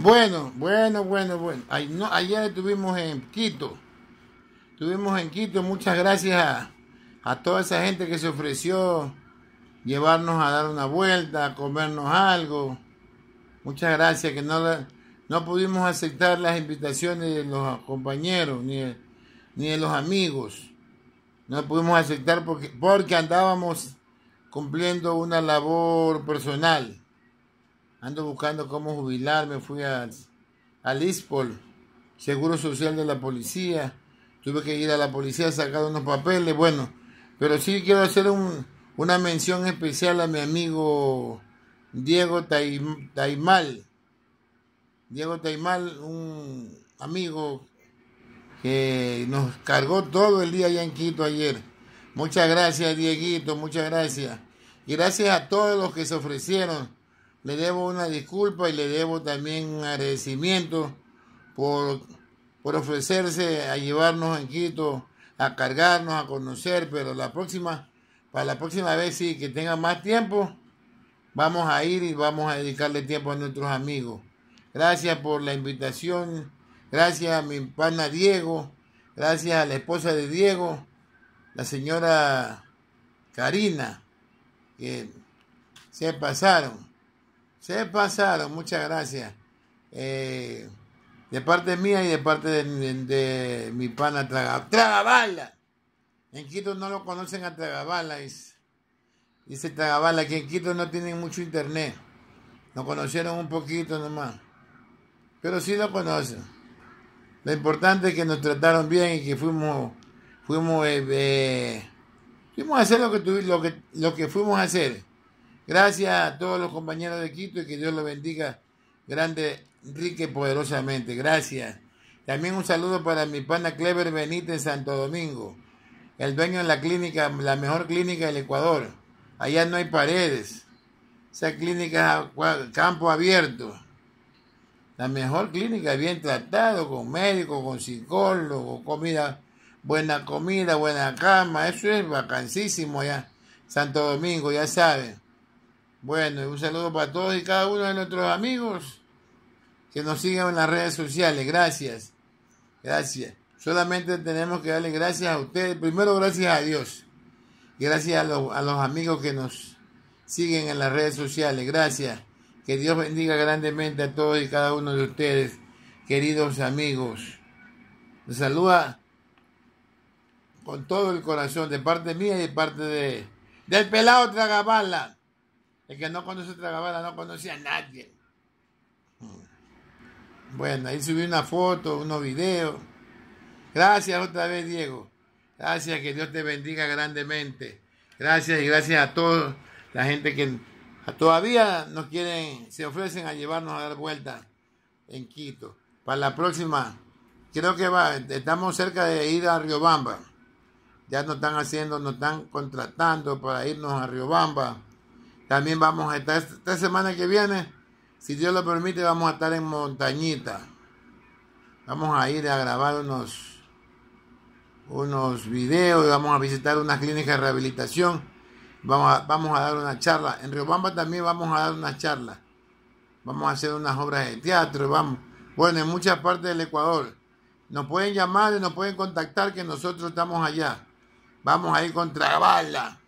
Bueno, bueno, bueno, bueno. ayer estuvimos en Quito. Estuvimos en Quito. Muchas gracias a, toda esa gente que se ofreció llevarnos a dar una vuelta, a comernos algo. Muchas gracias que no, no pudimos aceptar las invitaciones de los compañeros ni de, ni de los amigos. No pudimos aceptar porque, porque andábamos cumpliendo una labor personal. Ando buscando cómo jubilarme. Fui al, ISPOL, Seguro Social de la Policía. Tuve que ir a la policía a sacar unos papeles. Bueno, pero sí quiero hacer una mención especial a mi amigo Diego Taimal. Diego Taimal, un amigo que nos cargó todo el día allá en Quito ayer. Muchas gracias, Dieguito, muchas gracias. Y gracias a todos los que se ofrecieron le debo una disculpa y le debo también un agradecimiento por, por ofrecerse a llevarnos en Quito, a cargarnos, a conocer, pero la próxima, para la próxima vez sí, que tenga más tiempo, vamos a ir y vamos a dedicarle tiempo a nuestros amigos. Gracias por la invitación, gracias a mi pana Diego, gracias a la esposa de Diego, la señora Karina, que se pasaron. Se pasaron, muchas gracias. Eh, de parte mía y de parte de, mi pana Traga, Tragabala. En Quito no lo conocen a Tragabala. Dice, Tragabala que en Quito no tienen mucho internet. Nos conocieron un poquito nomás. Pero sí lo conocen. Lo importante es que nos trataron bien y que fuimos, fuimos, eh, eh, a hacer lo que, lo, que, lo que fuimos a hacer. Gracias a todos los compañeros de Quito y que Dios los bendiga grande, rique, y poderosamente. Gracias. También un saludo para mi pana Clever Benítez Santo Domingo, el dueño de la clínica, la mejor clínica del Ecuador. Allá no hay paredes. Esa clínica campo abierto. La mejor clínica, bien tratado, con médico, con psicólogo, comida, buena comida, buena cama. Eso es vacancísimo ya. Santo Domingo, ya saben. Bueno, un saludo para todos y cada uno de nuestros amigos que nos siguen en las redes sociales. Gracias. Gracias. Solamente tenemos que darle gracias a ustedes. Primero, gracias a Dios. Gracias a los, amigos que nos siguen en las redes sociales. Gracias. Que Dios bendiga grandemente a todos y cada uno de ustedes, queridos amigos. Les saluda con todo el corazón de parte mía y de parte de del pelado Tragabala. El que no conoce Tragavara no conoce a nadie. Bueno, ahí subí una foto, unos videos. Gracias otra vez, Diego. Gracias, que Dios te bendiga grandemente. Gracias y gracias a todos, la gente que todavía nos quieren, se ofrecen a llevarnos a dar vuelta en Quito. Para la próxima, creo que estamos cerca de ir a Riobamba. Ya nos están haciendo, nos están contratando para irnos a Riobamba también vamos a estar esta semana que viene, si Dios lo permite, vamos a estar en Montañita. Vamos a ir a grabar unos, unos videos, vamos a visitar una clínica de rehabilitación, vamos a, vamos a dar una charla. En Riobamba también vamos a dar una charla. Vamos a hacer unas obras de teatro, vamos. Bueno, en muchas partes del Ecuador. Nos pueden llamar y nos pueden contactar que nosotros estamos allá. Vamos a ir contra bala.